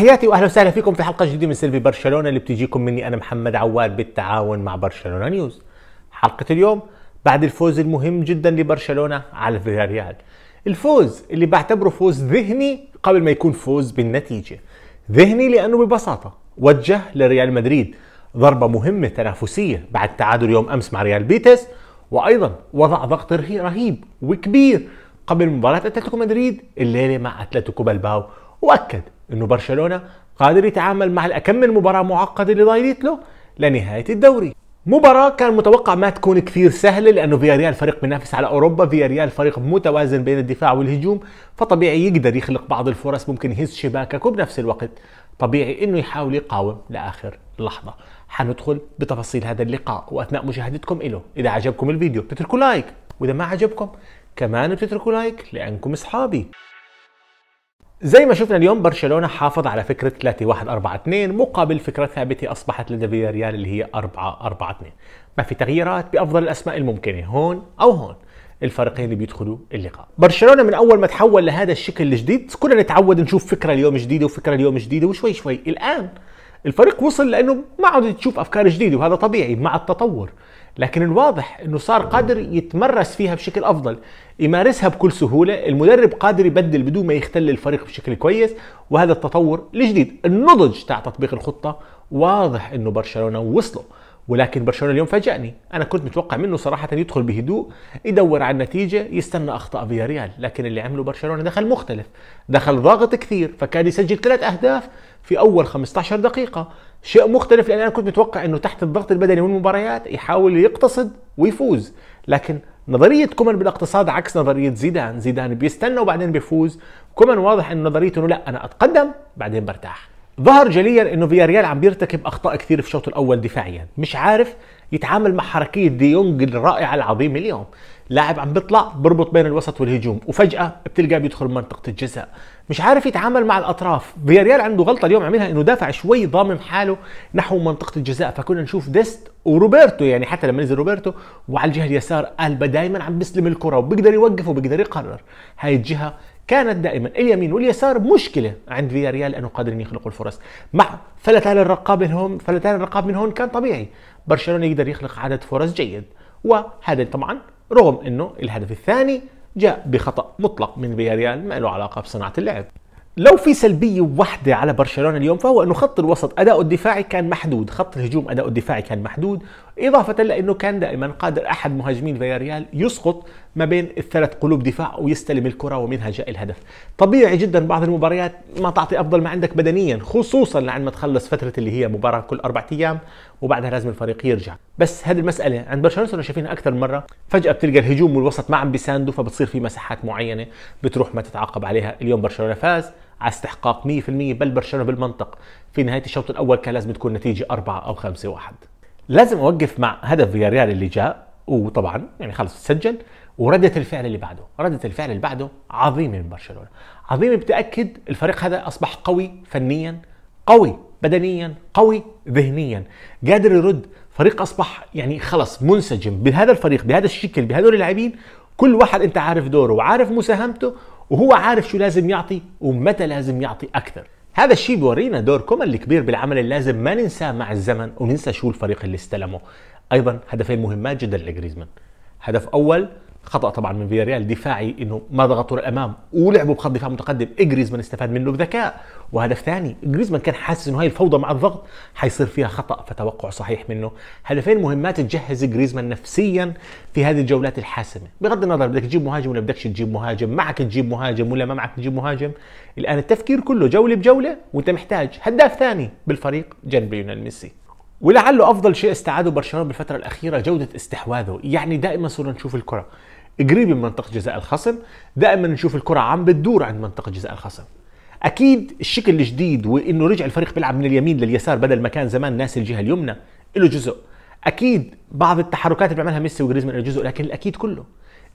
تحياتي واهلا وسهلا فيكم في حلقه جديده من سيلفي برشلونه اللي بتجيكم مني انا محمد عواد بالتعاون مع برشلونه نيوز. حلقه اليوم بعد الفوز المهم جدا لبرشلونه على فياريال. الفوز اللي بعتبره فوز ذهني قبل ما يكون فوز بالنتيجه. ذهني لانه ببساطه وجه لريال مدريد ضربه مهمه تنافسيه بعد تعادل يوم امس مع ريال بيتس وايضا وضع ضغط رهيب وكبير قبل مباراه اتلتيكو مدريد الليله مع اتلتيكو بلباو واكد انه برشلونه قادر يتعامل مع الأكم من مباراه معقده اللي ضايلت له لنهايه الدوري مباراة كان متوقع ما تكون كثير سهلة لأنه فياريال فريق منافس على أوروبا، فياريال فريق متوازن بين الدفاع والهجوم، فطبيعي يقدر يخلق بعض الفرص ممكن يهز شباكك وبنفس الوقت طبيعي إنه يحاول يقاوم لآخر لحظة. حندخل بتفاصيل هذا اللقاء وأثناء مشاهدتكم إله، إذا عجبكم الفيديو بتتركوا لايك، وإذا ما عجبكم كمان بتتركوا لايك لأنكم أصحابي. زي ما شفنا اليوم برشلونه حافظ على فكره 3 1 4 2 مقابل فكره ثابته اصبحت لدى فياريال اللي هي 4 4 2 ما في تغييرات بافضل الاسماء الممكنه هون او هون الفريقين اللي بيدخلوا اللقاء برشلونه من اول ما تحول لهذا الشكل الجديد كنا نتعود نشوف فكره اليوم جديده وفكره اليوم جديده وشوي شوي الان الفريق وصل لانه ما عاد تشوف افكار جديده وهذا طبيعي مع التطور لكن الواضح انه صار قادر يتمرس فيها بشكل افضل يمارسها بكل سهوله المدرب قادر يبدل بدون ما يختل الفريق بشكل كويس وهذا التطور الجديد النضج تاع تطبيق الخطه واضح انه برشلونه وصلوا ولكن برشلونه اليوم فاجأني انا كنت متوقع منه صراحه يدخل بهدوء يدور على النتيجه يستنى اخطاء فياريال لكن اللي عمله برشلونه دخل مختلف دخل ضاغط كثير فكان يسجل ثلاث اهداف في اول 15 دقيقه شيء مختلف لان انا كنت متوقع انه تحت الضغط البدني والمباريات يحاول يقتصد ويفوز لكن نظريه كومان بالاقتصاد عكس نظريه زيدان زيدان بيستنى وبعدين بيفوز كومان واضح انه نظريته انه لا انا اتقدم بعدين برتاح ظهر جليا انه فياريال عم بيرتكب اخطاء كثير في الشوط الاول دفاعيا مش عارف يتعامل مع حركيه ديونج دي الرائعه العظيمه اليوم لاعب عم بيطلع بربط بين الوسط والهجوم وفجاه بتلقاه بيدخل منطقه الجزاء مش عارف يتعامل مع الاطراف فياريال عنده غلطه اليوم عملها انه دافع شوي ضامن حاله نحو منطقه الجزاء فكنا نشوف ديست وروبرتو يعني حتى لما نزل روبرتو وعلى الجهه اليسار البا دائما عم بيسلم الكره وبيقدر يوقف وبيقدر يقرر هاي الجهه كانت دائما اليمين واليسار مشكلة عند فياريال انه قادرين يخلقوا الفرص مع فلتان الرقاب من هون فلتان الرقاب من هون كان طبيعي برشلونة يقدر يخلق عدد فرص جيد وهذا طبعا رغم انه الهدف الثاني جاء بخطا مطلق من فياريال ما له علاقه بصناعه اللعب لو في سلبية واحدة على برشلونة اليوم فهو انه خط الوسط اداؤه الدفاعي كان محدود، خط الهجوم اداؤه الدفاعي كان محدود، إضافة لأنه كان دائما قادر أحد مهاجمين فياريال يسقط ما بين الثلاث قلوب دفاع ويستلم الكرة ومنها جاء الهدف طبيعي جدا بعض المباريات ما تعطي أفضل ما عندك بدنيا خصوصا لعندما تخلص فترة اللي هي مباراة كل أربع أيام وبعدها لازم الفريق يرجع بس هذه المسألة عند برشلونة شايفينها أكثر مرة فجأة بتلقى الهجوم والوسط ما عم بيساندوا فبتصير في مساحات معينة بتروح ما تتعاقب عليها اليوم برشلونة فاز على استحقاق 100% بل برشلونة بالمنطق في نهاية الشوط الأول كان لازم تكون نتيجة 4 أو 5 واحد لازم اوقف مع هدف فياريال اللي جاء وطبعا يعني خلص سجل ورده الفعل اللي بعده، رده الفعل اللي بعده عظيمه من برشلونه، عظيمه بتاكد الفريق هذا اصبح قوي فنيا، قوي بدنيا، قوي ذهنيا، قادر يرد، فريق اصبح يعني خلص منسجم بهذا الفريق بهذا الشكل بهذول اللاعبين كل واحد انت عارف دوره وعارف مساهمته وهو عارف شو لازم يعطي ومتى لازم يعطي اكثر هذا الشيء بيورينا دور كومان الكبير بالعمل اللازم ما ننساه مع الزمن وننسى شو الفريق اللي استلمه ايضا هدفين مهمات جدا لجريزمان هدف اول خطا طبعا من فياريال دفاعي انه ما ضغطوا للامام ولعبوا بخط دفاع متقدم جريزمان استفاد منه بذكاء وهدف ثاني جريزمان كان حاسس انه هاي الفوضى مع الضغط حيصير فيها خطا فتوقع صحيح منه هدفين مهمات تجهز جريزمان نفسيا في هذه الجولات الحاسمه بغض النظر بدك تجيب مهاجم ولا بدكش تجيب مهاجم معك تجيب مهاجم ولا ما معك تجيب مهاجم الان التفكير كله جوله بجوله وانت محتاج هداف ثاني بالفريق جنب ليونيل ميسي ولعله افضل شيء استعاده برشلونه بالفتره الاخيره جوده استحواذه يعني دائما صرنا نشوف الكره قريب من منطقه جزاء الخصم دائما نشوف الكره عم بتدور عند منطقه جزاء الخصم اكيد الشكل الجديد وانه رجع الفريق بيلعب من اليمين لليسار بدل ما كان زمان ناسي الجهه اليمنى له جزء اكيد بعض التحركات اللي بيعملها ميسي وجريزمان له جزء لكن الاكيد كله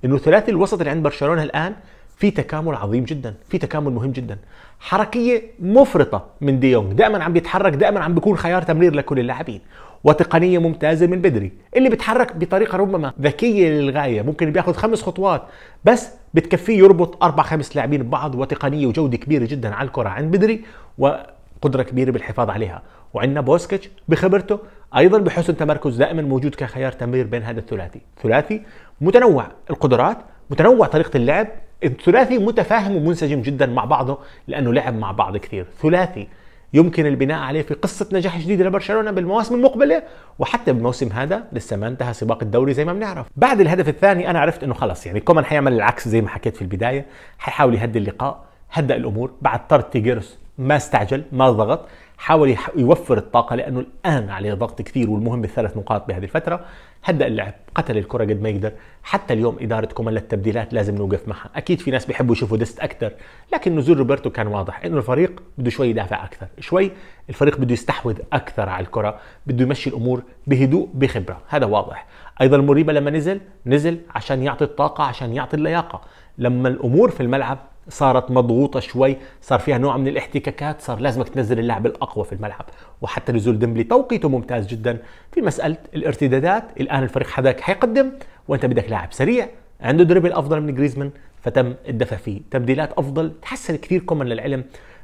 انه ثلاثي الوسط اللي عند برشلونه الان في تكامل عظيم جدا في تكامل مهم جدا حركيه مفرطه من ديونج دي دائما عم بيتحرك دائما عم بيكون خيار تمرير لكل اللاعبين وتقنيه ممتازه من بدري اللي بيتحرك بطريقه ربما ذكيه للغايه ممكن بياخذ خمس خطوات بس بتكفيه يربط اربع خمس لاعبين ببعض وتقنيه وجوده كبيره جدا على الكره عند بدري وقدره كبيره بالحفاظ عليها وعندنا بوسكيتش بخبرته ايضا بحسن تمركز دائما موجود كخيار تمرير بين هذا الثلاثي ثلاثي متنوع القدرات متنوع طريقه اللعب الثلاثي متفاهم ومنسجم جدا مع بعضه لانه لعب مع بعض كثير ثلاثي يمكن البناء عليه في قصة نجاح جديد لبرشلونة بالمواسم المقبلة وحتى بالموسم هذا لسه ما انتهى سباق الدوري زي ما بنعرف بعد الهدف الثاني أنا عرفت أنه خلص يعني كومان حيعمل العكس زي ما حكيت في البداية حيحاول يهدي اللقاء هدأ الأمور بعد طرد تيجيرس ما استعجل ما ضغط حاول يوفر الطاقة لأنه الآن عليه ضغط كثير والمهم الثلاث نقاط بهذه الفترة هدأ اللعب قتل الكرة قد ما يقدر حتى اليوم إدارة كومان التبديلات لازم نوقف معها أكيد في ناس بيحبوا يشوفوا ديست أكثر لكن نزول روبرتو كان واضح إنه الفريق بده شوي يدافع أكثر شوي الفريق بده يستحوذ أكثر على الكرة بده يمشي الأمور بهدوء بخبرة هذا واضح أيضا مريبا لما نزل نزل عشان يعطي الطاقة عشان يعطي اللياقة لما الأمور في الملعب صارت مضغوطه شوي صار فيها نوع من الاحتكاكات صار لازمك تنزل اللاعب الاقوى في الملعب وحتى نزول ديمبلي توقيته ممتاز جدا في مساله الارتدادات الان الفريق حداك حيقدم وانت بدك لاعب سريع عنده دربل افضل من جريزمان فتم الدفع فيه تبديلات افضل تحسن كثير كومان للعلم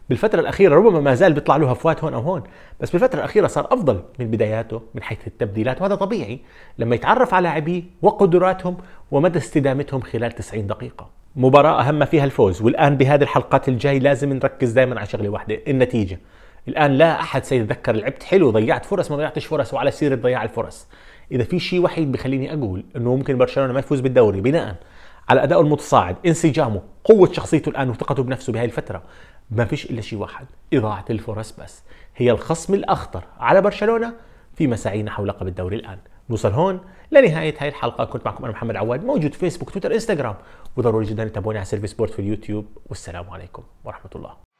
بالفترة الأخيرة ربما ما زال بيطلع له هفوات هون أو هون بس بالفترة الأخيرة صار أفضل من بداياته من حيث التبديلات وهذا طبيعي لما يتعرف على لاعبيه وقدراتهم ومدى استدامتهم خلال 90 دقيقة مباراة أهم فيها الفوز والآن بهذه الحلقات الجاي لازم نركز دائما على شغلة واحدة النتيجة الآن لا أحد سيتذكر لعبت حلو ضيعت فرص ما ضيعتش فرص وعلى سيرة ضياع الفرص إذا في شيء وحيد بخليني أقول أنه ممكن برشلونة ما يفوز بالدوري بناء على أدائه المتصاعد انسجامه قوة شخصيته الآن وثقته بنفسه بهاي الفترة ما فيش إلا شيء واحد إضاعة الفرص بس هي الخصم الأخطر على برشلونة في مساعينا حول لقب الدوري الآن نوصل هون لنهايه هاي الحلقه كنت معكم انا محمد عواد موجود فيسبوك تويتر انستغرام وضروري جدا تتابعوني على سيرفيس بورد في اليوتيوب والسلام عليكم ورحمه الله